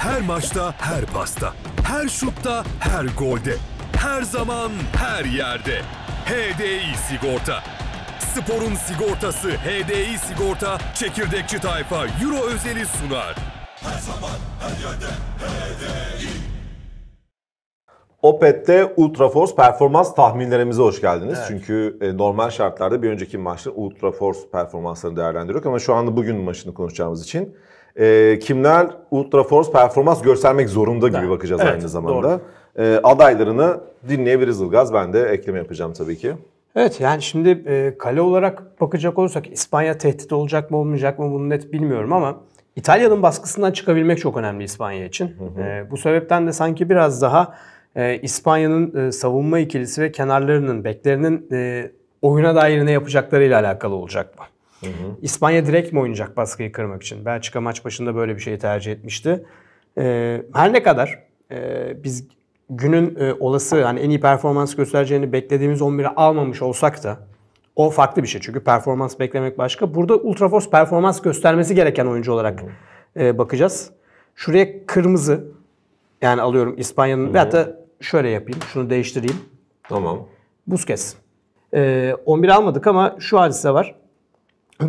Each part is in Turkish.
Her maçta, her pasta, her şutta, her golde, her zaman, her yerde. HDI Sigorta. Sporun sigortası HDI Sigorta Çekirdekçi Tayfa Euro özeli sunar. Her zaman, her yerde HDI. Opet'te Ultraforce performans tahminlerimize hoş geldiniz. Evet. Çünkü e, normal şartlarda bir önceki maçta Ultraforce performanslarını değerlendiriyoruz ama şu anda bugün maçını konuşacağımız için e, kimler Ultra Force performans göstermek zorunda gibi evet. bakacağız evet, aynı zamanda. Doğru. E, adaylarını dinleyebiliriz Ilgaz. Ben de ekleme yapacağım tabii ki. Evet yani şimdi e, kale olarak bakacak olursak İspanya tehdit olacak mı olmayacak mı bunu net bilmiyorum ama İtalya'nın baskısından çıkabilmek çok önemli İspanya için. Hı hı. E, bu sebepten de sanki biraz daha e, İspanya'nın e, savunma ikilisi ve kenarlarının, beklerinin e, oyuna dair ne yapacaklarıyla alakalı olacak mı? Hı hı. İspanya direkt mi oynayacak baskıyı kırmak için? Belçika maç başında böyle bir şeyi tercih etmişti. Ee, her ne kadar e, biz günün e, olası yani en iyi performans göstereceğini beklediğimiz 11'i almamış olsak da o farklı bir şey. Çünkü performans beklemek başka. Burada Ultraforce performans göstermesi gereken oyuncu olarak e, bakacağız. Şuraya kırmızı yani alıyorum İspanya'nın. Ve hatta şöyle yapayım. Şunu değiştireyim. Tamam. Busquets. E, ee, 11 almadık ama şu hadise var.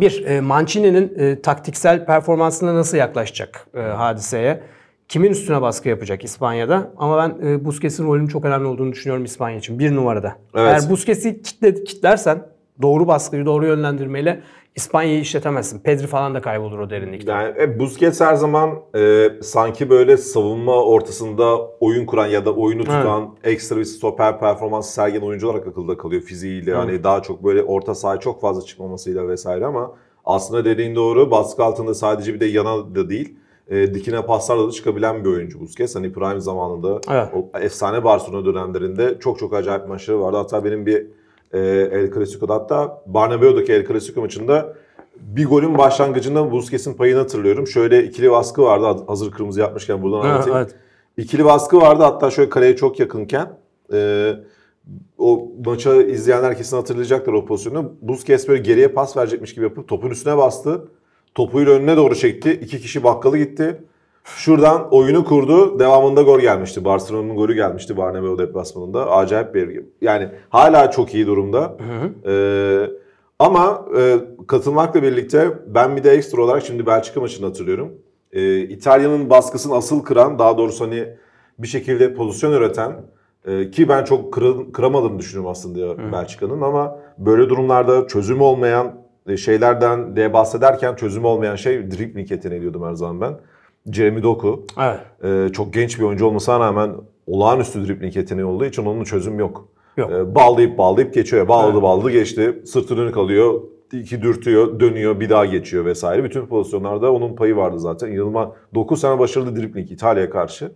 Bir, e, Mancini'nin e, taktiksel performansına nasıl yaklaşacak e, hadiseye? Kimin üstüne baskı yapacak İspanya'da? Ama ben Busquets'in rolünün çok önemli olduğunu düşünüyorum İspanya için. Bir numarada. Evet. Eğer Busquets'i kitle, kitlersen doğru baskıyı doğru yönlendirmeyle İspanya'yı işletemezsin. Pedri falan da kaybolur o derinlikte. Yani e, Busquets her zaman e, sanki böyle savunma ortasında oyun kuran ya da oyunu tutan evet. ekstra bir stoper performans sergilen oyuncu olarak akılda kalıyor fiziğiyle. Hani evet. daha çok böyle orta sahaya çok fazla çıkmamasıyla vesaire ama aslında dediğin doğru baskı altında sadece bir de yana da değil e, dikine paslarla da çıkabilen bir oyuncu Busquets. Hani prime zamanında evet. o efsane Barcelona dönemlerinde çok çok acayip maçları vardı. Hatta benim bir e, El Clasico'da. Hatta Barnabeu'daki El Clasico maçında bir golün başlangıcında Busquets'in payını hatırlıyorum. Şöyle ikili baskı vardı hazır kırmızı yapmışken buradan anlatayım. Evet, İkili baskı vardı hatta şöyle kaleye çok yakınken. E, o maça izleyen herkesin hatırlayacaklar o pozisyonu. Busquets böyle geriye pas verecekmiş gibi yapıp topun üstüne bastı. Topuyla önüne doğru çekti. İki kişi bakkalı gitti. Şuradan oyunu kurdu. Devamında gol gelmişti. Barcelona'nın golü gelmişti Barnabeu deplasmanında. Acayip bir yani hala çok iyi durumda. Hı hı. Ee, ama e, katılmakla birlikte ben bir de ekstra olarak şimdi Belçika maçını hatırlıyorum. Ee, İtalya'nın baskısını asıl kıran daha doğrusu hani bir şekilde pozisyon üreten e, ki ben çok kır, kıramadığını düşünüyorum aslında Belçika'nın ama böyle durumlarda çözüm olmayan e, şeylerden de bahsederken çözüm olmayan şey dripling yeteneği diyordum her zaman ben. Jeremy Doku. Evet. E, çok genç bir oyuncu olmasına rağmen olağanüstü dribling yeteneği olduğu için onun çözüm yok. Yok. E, bağlayıp bağlayıp geçiyor. Bağladı evet. bağladı geçti. Sırtı dönük alıyor. iki dürtüyor, dönüyor, bir daha geçiyor vesaire. Bütün pozisyonlarda onun payı vardı zaten. İnanılmaz. 9 sene başarılı dribling İtalya'ya karşı.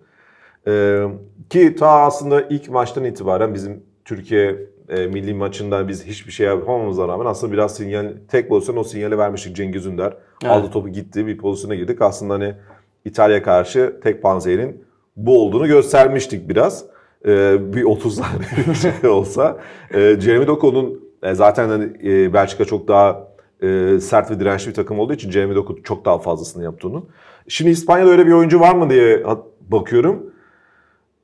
Ee, ki ta aslında ilk maçtan itibaren bizim Türkiye e, milli maçından biz hiçbir şey yapamamamıza rağmen aslında biraz sinyal, tek pozisyon o sinyali vermiştik Cengiz Ünder. Evet. Aldı topu gitti bir pozisyona girdik. Aslında hani İtalya karşı tek panzerin bu olduğunu göstermiştik biraz. Ee, bir 30 bir şey olsa. Ee, Jeremy Doku'nun e, zaten hani e, Belçika çok daha e, sert ve dirençli bir takım olduğu için Jeremy Doku çok daha fazlasını yaptı Şimdi İspanya'da öyle bir oyuncu var mı diye bakıyorum.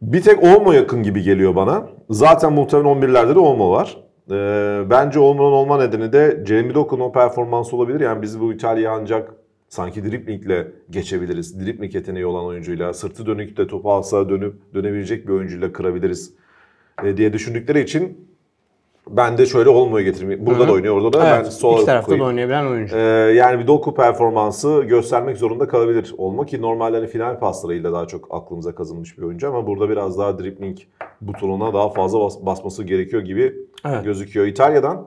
Bir tek Olmo yakın gibi geliyor bana. Zaten muhtemelen 11'lerde de Olmo var. Ee, bence Olmo'nun olma nedeni de Jeremy Doku'nun o performansı olabilir. Yani biz bu İtalya ancak Sanki driplingle geçebiliriz. Dripling yeteneği olan oyuncuyla, sırtı dönük de topu alsa dönüp dönebilecek bir oyuncuyla kırabiliriz e, diye düşündükleri için ben de şöyle olmuyor getirmeyeyim. Burada Hı-hı. da oynuyor, orada da. Evet, ben sol iki tarafta koyayım. da oynayabilen oyuncu. Ee, yani bir Doku performansı göstermek zorunda kalabilir olma ki normalde hani final paslarıyla daha çok aklımıza kazınmış bir oyuncu ama burada biraz daha dribbling butonuna daha fazla bas- basması gerekiyor gibi evet. gözüküyor İtalya'dan.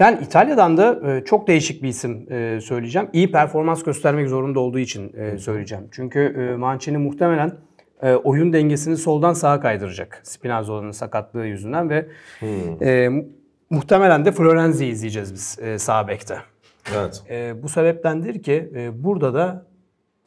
Yani İtalya'dan da e, çok değişik bir isim e, söyleyeceğim. İyi performans göstermek zorunda olduğu için e, söyleyeceğim. Çünkü Mancini muhtemelen oyun dengesini soldan sağa kaydıracak. Spinazzola'nın sakatlığı yüzünden ve hmm. muhtemelen de Florenzi'yi izleyeceğiz biz sağ bekte. Evet. bu sebeptendir ki burada da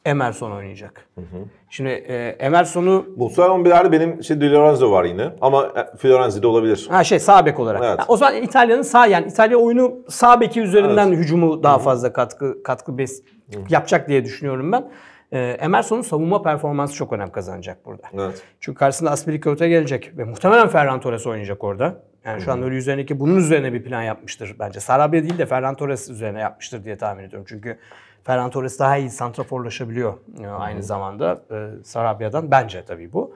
Emerson oynayacak. Hı hı. Şimdi e, Emerson'u... Muhtemelen 11'lerde benim şey Di Lorenzo var yine ama e, Florenzi de olabilir. Ha şey sağ bek olarak. Evet. Yani o zaman İtalya'nın sağ yani İtalya oyunu sağ beki üzerinden evet. hücumu daha hı hı. fazla katkı katkı bes, hı. yapacak diye düşünüyorum ben. E, Emerson'un savunma performansı çok önem kazanacak burada. Evet. Çünkü karşısında Aspilicueta gelecek ve muhtemelen Ferran Torres oynayacak orada. Yani şu an öyle üzerindeki bunun üzerine bir plan yapmıştır bence. Sarabia değil de Ferran Torres üzerine yapmıştır diye tahmin ediyorum. Çünkü Ferran Torres daha iyi santraforlaşabiliyor e, aynı zamanda e, Sarabia'dan. Bence tabii bu.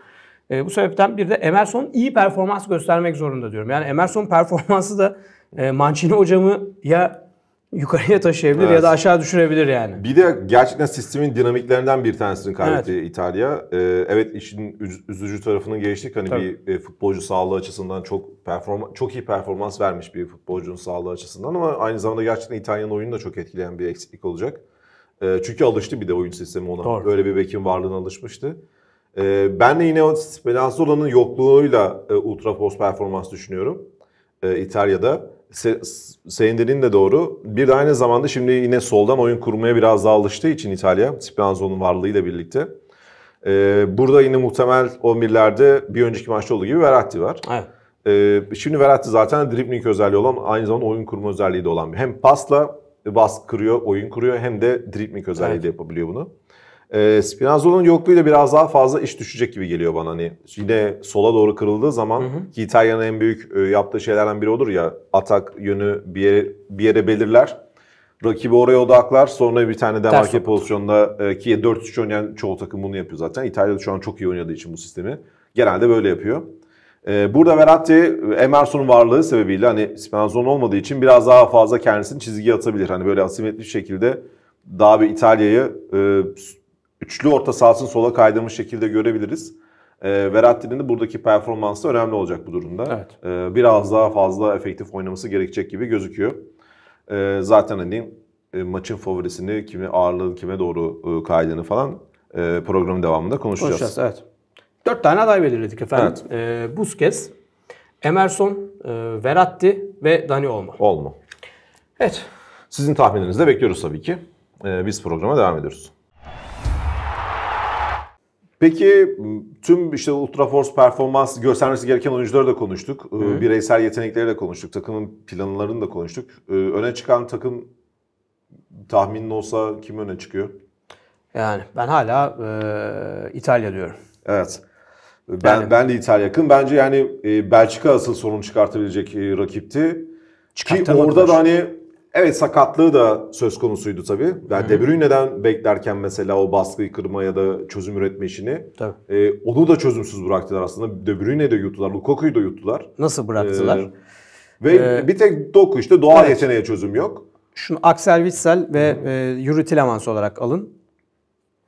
E, bu sebepten bir de Emerson iyi performans göstermek zorunda diyorum. Yani Emerson performansı da e, Mancini hocamı ya yukarıya taşıyabilir evet. ya da aşağı düşürebilir yani. Bir de gerçekten sistemin dinamiklerinden bir tanesinin kaybetti evet. İtalya. Ee, evet işin üzücü tarafını geçtik. Hani Tabii. bir e, futbolcu sağlığı açısından çok perform çok iyi performans vermiş bir futbolcunun sağlığı açısından ama aynı zamanda gerçekten İtalya'nın oyunu da çok etkileyen bir eksiklik olacak. Ee, çünkü alıştı bir de oyun sistemi ona. Doğru. Böyle bir bekin varlığına alışmıştı. Ee, ben de yine Spinazola'nın yokluğuyla e, ultra post performans düşünüyorum. Ee, İtalya'da se, senin dediğin de doğru. Bir de aynı zamanda şimdi yine soldan oyun kurmaya biraz daha alıştığı için İtalya, Spinazzo'nun varlığıyla birlikte. Ee, burada yine muhtemel 11'lerde bir önceki maçta olduğu gibi Verratti var. Evet. Ee, şimdi Verratti zaten dribbling özelliği olan aynı zamanda oyun kurma özelliği de olan bir. Hem pasla bas kırıyor, oyun kuruyor hem de dribbling özelliği evet. de yapabiliyor bunu. E, ee, Spinazzola'nın yokluğuyla biraz daha fazla iş düşecek gibi geliyor bana. Hani yine sola doğru kırıldığı zaman hı hı. ki İtalya'nın en büyük e, yaptığı şeylerden biri olur ya atak yönü bir yere, bir yere belirler. Rakibi oraya odaklar. Sonra bir tane demarke pozisyonunda e, ki 4-3 oynayan çoğu takım bunu yapıyor zaten. İtalya'da şu an çok iyi oynadığı için bu sistemi. Genelde böyle yapıyor. E, burada Verratti e, Emerson'un varlığı sebebiyle hani Spinazzola'nın olmadığı için biraz daha fazla kendisini çizgiye atabilir. Hani böyle asimetrik şekilde daha bir İtalya'yı e, üçlü orta sahasını sola kaydırmış şekilde görebiliriz. E, Verratti'nin de buradaki performansı önemli olacak bu durumda. Evet. E, biraz daha fazla efektif oynaması gerekecek gibi gözüküyor. E, zaten hani e, maçın favorisini, kimi ağırlığın kime doğru e, kaydığını falan e, programın devamında konuşacağız. Konuşacağız evet. Dört tane aday belirledik efendim. Evet. E, Busquets, Emerson, e, Verratti ve Dani Olmo. Olmo. Evet. Sizin tahmininizi de bekliyoruz tabii ki. E, biz programa devam ediyoruz. Peki tüm işte Ultra Force performans göstermesi gereken oyuncuları da konuştuk. Ee, hı. Bireysel yetenekleriyle konuştuk. Takımın planlarını da konuştuk. Ee, öne çıkan takım tahminin olsa kim öne çıkıyor? Yani ben hala e, İtalya diyorum. Evet. Ben yani. ben de İtalya yakın. Bence yani e, Belçika asıl sorun çıkartabilecek e, rakipti. Ki orada da hani Evet sakatlığı da söz konusuydu tabii. Yani Hı-hı. De Bruyne'den beklerken mesela o baskıyı kırma ya da çözüm üretme işini. Tabii. E, onu da çözümsüz bıraktılar aslında. De Bruyne'yi de yuttular, Lukaku'yu da yuttular. Nasıl bıraktılar? Ee, ve ee, bir tek Doku işte doğal evet. yeteneğe çözüm yok. Şunu Axel Witsel ve Hı e, Yuri Tillemans olarak alın.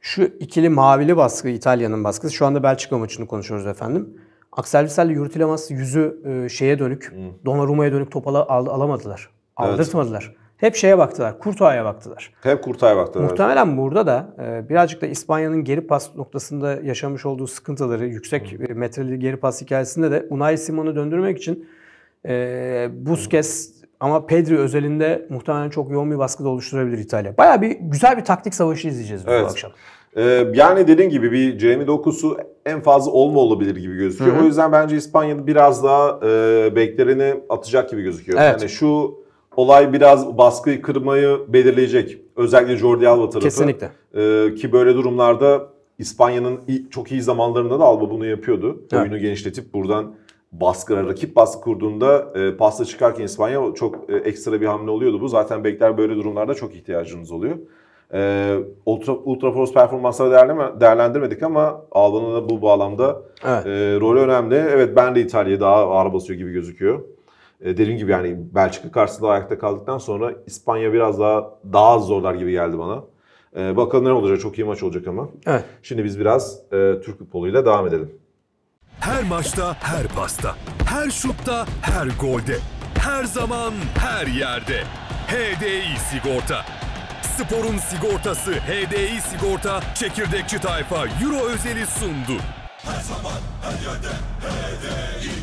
Şu ikili mavili baskı İtalya'nın baskısı. Şu anda Belçika maçını konuşuyoruz efendim. Axel Witsel ile Yuri Tillemans yüzü e, şeye dönük, Hı. Donnarumma'ya dönük topala al, alamadılar. Aldırtmadılar. Evet. Hep şeye baktılar, Kurtağa'ya baktılar. Hep Kurtay'a baktılar. Muhtemelen evet. burada da e, birazcık da İspanya'nın geri pas noktasında yaşamış olduğu sıkıntıları, yüksek Hı. E, metreli geri pas hikayesinde de Unai Simon'u döndürmek için e, Busquets ama Pedri özelinde muhtemelen çok yoğun bir baskı da oluşturabilir İtalya. Baya bir güzel bir taktik savaşı izleyeceğiz evet. bu akşam. E, yani dediğin gibi bir Jeremy Dokusu en fazla olma olabilir gibi gözüküyor. Hı-hı. O yüzden bence İspanya'da biraz daha e, beklerini atacak gibi gözüküyor. Evet. Yani şu olay biraz baskıyı kırmayı belirleyecek. Özellikle Jordi Alba tarafı. Kesinlikle. Ee, ki böyle durumlarda İspanya'nın çok iyi zamanlarında da Alba bunu yapıyordu. Evet. Oyunu genişletip buradan baskıra, rakip baskı kurduğunda e, pasta çıkarken İspanya çok e, ekstra bir hamle oluyordu. Bu zaten bekler böyle durumlarda çok ihtiyacınız oluyor. E, Ultra, Ultra Force performansları değerleme, değerlendirmedik ama Alba'nın da bu bağlamda evet. e, rolü önemli. Evet ben de İtalya'ya daha ağır basıyor gibi gözüküyor. E, dediğim gibi yani Belçika karşısında ayakta kaldıktan sonra İspanya biraz daha daha zorlar gibi geldi bana. E, bakalım ne olacak? Çok iyi maç olacak ama. Evet. Şimdi biz biraz e, Türk futboluyla devam edelim. Her maçta, her pasta, her şutta, her golde, her zaman, her yerde. HDI Sigorta. Sporun sigortası HDI Sigorta çekirdekçi tayfa Euro özeli sundu. Her zaman, her yerde HDI